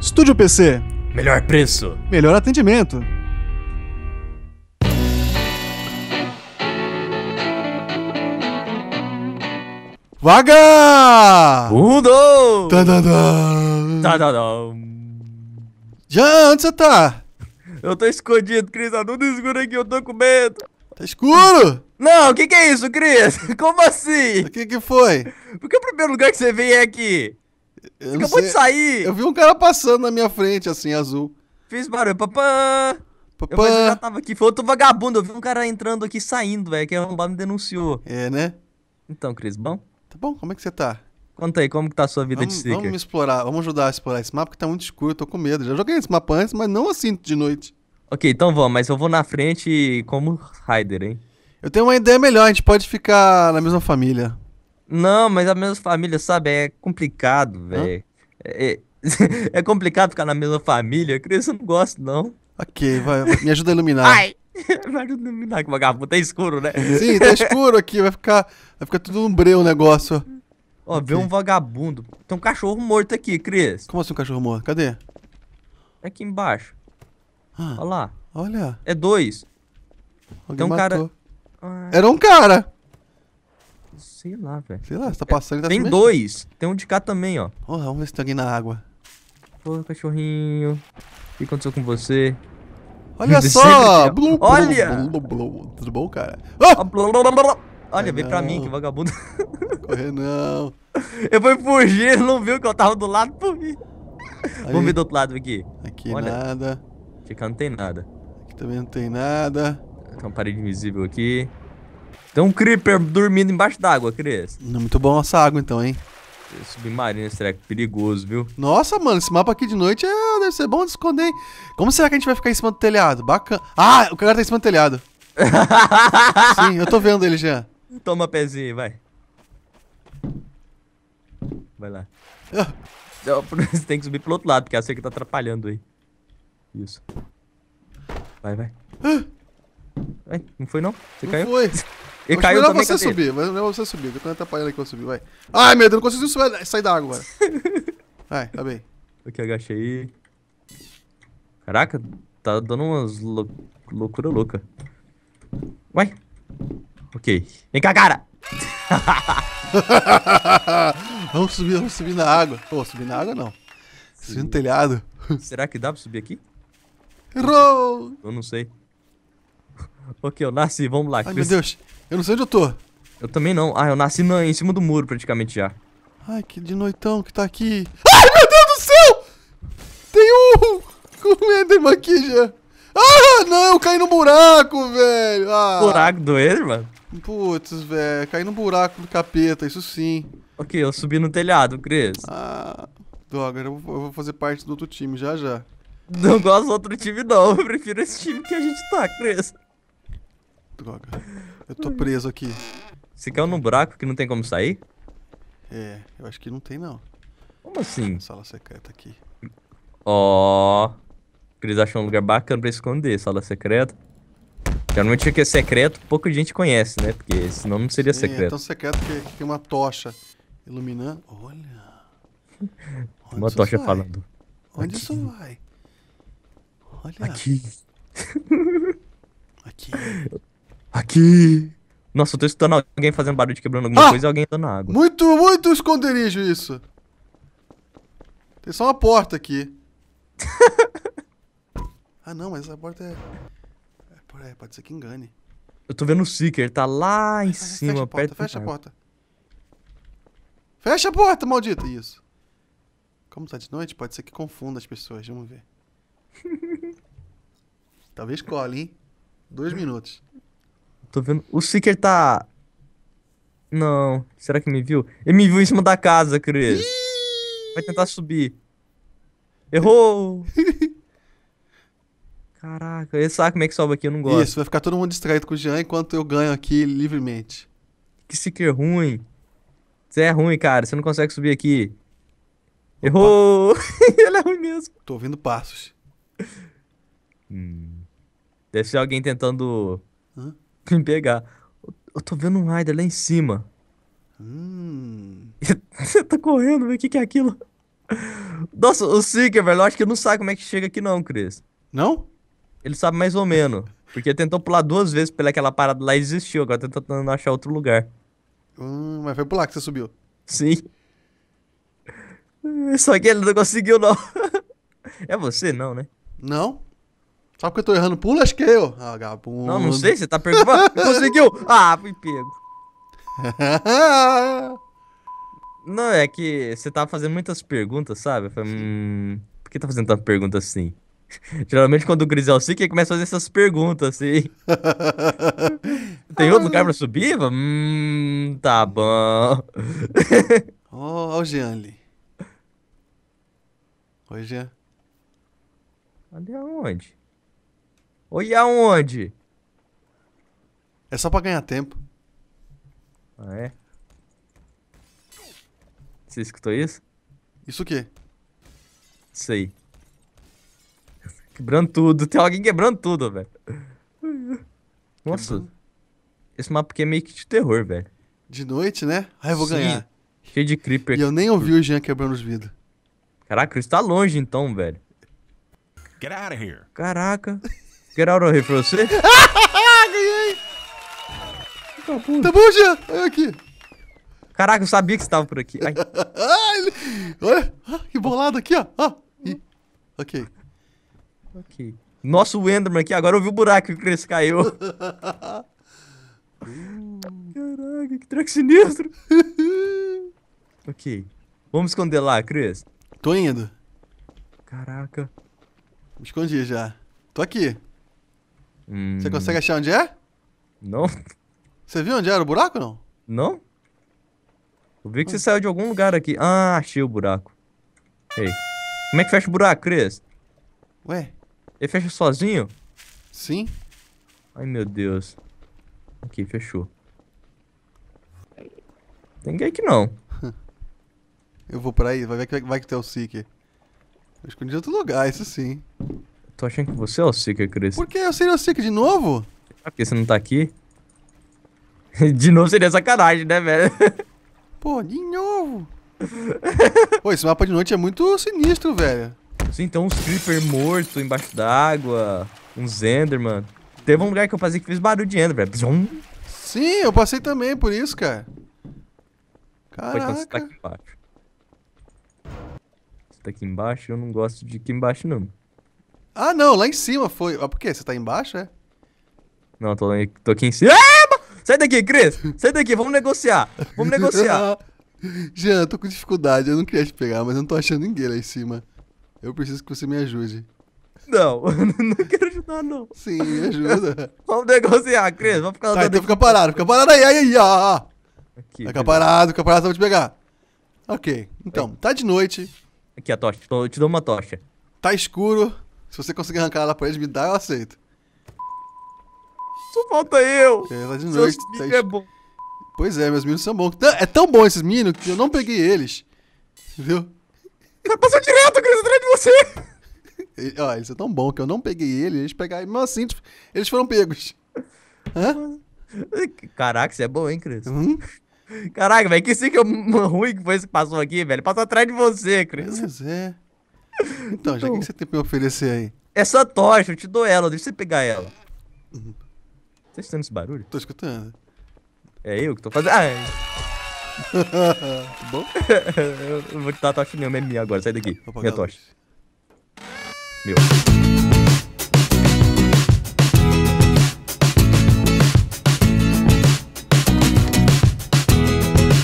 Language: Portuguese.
Estúdio PC. Melhor preço. Melhor atendimento. Vaga! Mundo! Tadadam! Tadadam! Já, onde você tá? Eu tô escondido, Cris. Não tá tudo escuro aqui, eu tô com medo. Tá escuro? Não, o que, que é isso, Cris? Como assim? O que que foi? que o primeiro lugar que você veio é aqui. Eu Acabou de sair! Eu vi um cara passando na minha frente, assim, azul. Fiz barulho, papã! papã. Eu, já tava aqui, foi outro vagabundo. Eu vi um cara entrando aqui saindo, velho, que arrombado me denunciou. É, né? Então, Cris, bom? Tá bom, como é que você tá? Conta aí, como que tá a sua vida vamos, de sticker? Vamos explorar, vamos ajudar a explorar esse mapa, que tá muito escuro, eu tô com medo. Já joguei esse mapa antes, mas não assim de noite. Ok, então vamos, mas eu vou na frente como Raider, hein? Eu tenho uma ideia melhor, a gente pode ficar na mesma família. Não, mas a mesma família, sabe? É complicado, velho. É, é, é, complicado ficar na mesma família. A criança não gosta, não. Ok, vai, me ajuda a iluminar. Ai! Vai iluminar que vagabundo. Tá escuro, né? Sim, tá escuro aqui. Vai ficar, vai ficar tudo umbreu o negócio. Ó, okay. vê um vagabundo. Tem um cachorro morto aqui, Cris. Como assim um cachorro morto? Cadê? É aqui embaixo. Ah, olha lá. Olha. É dois. Alguém Tem um matou. cara. Ah. Era um cara. Sei lá, velho. Sei lá, você tá passando e tá Tem se dois. Tem um de cá também, ó. vamos ver se tem alguém na água. Pô, cachorrinho. O que aconteceu com você? Olha só! É Olha! Tudo bom, cara? Ah! ah! Olha, é veio não. pra mim, que vagabundo. Correr não. Eu fui fugir, ele não viu que eu tava do lado por mim. Aí. Vamos ver do outro lado aqui. Aqui Olha. nada. Aqui não tem nada. Aqui também não tem nada. Tem uma parede invisível aqui. Tem um creeper dormindo embaixo d'água, Cris. Não é muito bom essa água então, hein? Submarino, esse treco é perigoso, viu? Nossa, mano, esse mapa aqui de noite é, deve ser bom de esconder, hein? Como será que a gente vai ficar em cima do telhado? Bacana. Ah, o cara tá em cima do telhado. Sim, eu tô vendo ele já. Toma pezinho, vai. Vai lá. Ah. Você tem que subir pro outro lado, porque a que tá atrapalhando aí. Isso. Vai, vai. Ah. Vai, não foi não? Você não caiu? Foi. E Acho caiu melhor é também você subir, mas melhor é você subir. Tô atrapalhando aqui pra subir, vai. Ai, meu Deus, não consigo subir, sair da água agora. vai, tá bem. Aqui, agachei. Caraca, tá dando umas lou loucura louca. Ué? Ok. Vem cá, cara! vamos subir, vamos subir na água. Pô, subir na água não. Subir no telhado. Será que dá pra subir aqui? Errou! Eu não sei. Ok, eu nasci, vamos lá. Ai, Chris. meu Deus. Eu não sei onde eu tô. Eu também não. Ah, eu nasci na, em cima do muro praticamente já. Ai, que de noitão que tá aqui. Ai, meu Deus do céu! Tem um, um Enderman aqui já. Ah, não, eu caí no buraco, velho. Ah. Buraco do Enderman? Putz, velho, caí no buraco do capeta, isso sim. Ok, eu subi no telhado, Cris. Ah, droga, então, eu vou, fazer parte do outro time já já. Não gosto do outro time não, eu prefiro esse time que a gente tá, Cris. Droga. Eu tô preso aqui. Você caiu num buraco que não tem como sair? É, eu acho que não tem não. Como assim? Sala secreta aqui. Ó. Oh, eles acham um lugar bacana pra esconder, sala secreta. Geralmente o que é secreto, pouca gente conhece, né? Porque senão não seria Sim, é secreto. É tão secreto que, que tem uma tocha iluminando. Olha. uma tocha vai? falando. Onde aqui. isso vai? Olha. Aqui. aqui. Aqui. Nossa, eu tô escutando alguém fazendo barulho de quebrando alguma ah! coisa e alguém andando na água. Muito, muito esconderijo isso. Tem só uma porta aqui. ah, não, mas essa porta é... é... Pode ser que engane. Eu tô vendo o Seeker, tá lá em ah, cima, fecha perto porta, Fecha a porta. Fecha a porta, maldito Isso. Como tá de noite, pode ser que confunda as pessoas. Vamos ver. Talvez cole, hein? Dois minutos. Tô vendo. O Seeker tá. Não. Será que me viu? Ele me viu em cima da casa, Cris. Vai tentar subir. Errou! Caraca, ele sabe como é que sobe aqui, eu não gosto. Isso, vai ficar todo mundo distraído com o Jean enquanto eu ganho aqui livremente. Que seeker ruim. Você é ruim, cara. Você não consegue subir aqui. Opa. Errou! ele é ruim mesmo. Tô ouvindo passos. Hum. Deve ser alguém tentando Hã? me pegar. Eu tô vendo um Raider lá em cima. Hum. Você tá correndo, velho. O que, que é aquilo? Nossa, o Seeker, velho, eu acho que ele não sabe como é que chega aqui, não, Cris. Não? Ele sabe mais ou menos. Porque tentou pular duas vezes pelaquela parada lá e desistiu. Agora tá tentando achar outro lugar. Hum, mas foi pular que você subiu. Sim. Só que ele não conseguiu, não. é você, não, né? Não. Sabe que eu tô errando pula Acho que é eu. Ah, gabundo. Não, não sei, você tá perguntando. Conseguiu! Ah, fui pego. não, é que você tava fazendo muitas perguntas, sabe? Eu falei, hum, por que tá fazendo tanta pergunta assim? Geralmente quando o Grisel fica, ele começa a fazer essas perguntas assim. Tem outro ah, lugar é. pra subir? Hum, tá bom. Ó, oh, o Jean ali. Oi, Jean. Ali aonde? Ou ia aonde? É só pra ganhar tempo. Ah, é? Você escutou isso? Isso o quê? Isso aí. Quebrando tudo. Tem alguém quebrando tudo, velho. Nossa. Esse mapa aqui é meio que de terror, velho. De noite, né? Ah, eu vou Sim. ganhar. Cheio de creeper. E eu nem ouvi o Jean quebrando os vidros. Caraca, isso tá longe então, velho. Get out of here. Caraca. Get out of here, Frosty. Ganhei! Tá, tá bom, Jean! Olha aqui. Caraca, eu sabia que você tava por aqui. Ai. Ah, Olha, ah, que bolado aqui, ó. Ah, e... Ok. Ok. Nossa, o Enderman aqui, agora eu vi o buraco que esse caiu. Caraca, que treco sinistro. ok. Vamos esconder lá, Cris. Tô indo. Caraca. Me escondi já. Tô aqui. Hum. Você consegue achar onde é? Não. Você viu onde era o buraco, não? Não. Eu vi que você saiu de algum lugar aqui. Ah, achei o buraco. Ei. Como é que fecha o buraco, Cris? Ué? Ele fecha sozinho? Sim. Ai, meu Deus. Aqui, fechou. Tem ninguém aqui, não. Eu vou pra aí, vai ver que vai, vai que tem o Seeker. Eu escondi em outro lugar, isso sim. Tô achando que você é o Seeker, Chris. Por que eu seria o Seeker de novo? Ah, porque você não tá aqui? de novo seria sacanagem, né, velho? Pô, de novo. Pô, esse mapa de noite é muito sinistro, velho. Sim, então uns creeper morto embaixo d'água, uns enderman. Teve um lugar que eu fazia que fez barulho de ender, velho. Sim, eu passei também por isso, cara. Caraca. então você tá aqui embaixo. Você tá aqui embaixo, eu não gosto de aqui embaixo, não. Ah, não, lá em cima foi. Ah, por quê? Você tá embaixo, é? Não, tô, tô aqui em cima. Ah, sai daqui, Cris! Sai daqui, vamos negociar. Vamos negociar. Jean, eu tô com dificuldade. Eu não queria te pegar, mas eu não tô achando ninguém lá em cima. Eu preciso que você me ajude. Não, não quero ajudar, não. Sim, me ajuda. vamos negociar, Cris. Vamos ficar lá tá, então fica parado, fica parado aí, aí, aí, ó. Aqui, fica parado, fica parado, só vou te pegar. Ok, então, é. tá de noite. Aqui a tocha, eu te dou uma tocha. Tá escuro, se você conseguir arrancar ela pra eles, me dá, eu aceito. Só falta eu! Tá é, tá de noite. Seus tá es... é bom. Pois é, meus minions são bons. É tão bom esses minions que eu não peguei eles. viu? Ele passou direto, Cris, atrás de você! Ele, ó, eles são tão bons que eu não peguei eles. eles pegaram. Mas assim, eles foram pegos. Hã? Caraca, isso é bom, hein, Cris? Hum? Caraca, velho, que sim que eu ruim que foi esse que passou aqui, velho. Passou atrás de você, Cris. Pois é. Então, já então, que você tem pra me oferecer aí? Essa tocha, eu te dou ela, deixa você pegar ela. Uhum. Tá escutando esse barulho? Tô escutando. É eu que tô fazendo. Ah, é. Bom? eu vou te dar a tocha nenhuma, é minha agora, sai daqui. Minha tocha. Meu.